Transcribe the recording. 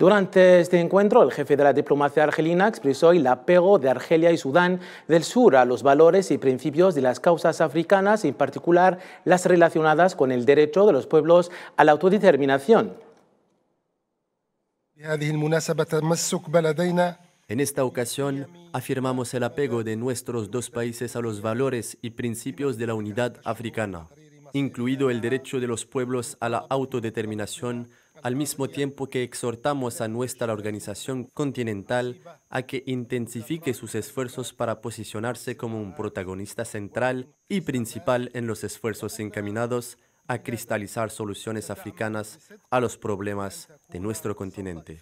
Durante este encuentro, el jefe de la diplomacia argelina expresó el apego de Argelia y Sudán del Sur a los valores y principios de las causas africanas, en particular las relacionadas con el derecho de los pueblos a la autodeterminación. En esta ocasión, afirmamos el apego de nuestros dos países a los valores y principios de la unidad africana, incluido el derecho de los pueblos a la autodeterminación al mismo tiempo que exhortamos a nuestra organización continental a que intensifique sus esfuerzos para posicionarse como un protagonista central y principal en los esfuerzos encaminados a cristalizar soluciones africanas a los problemas de nuestro continente.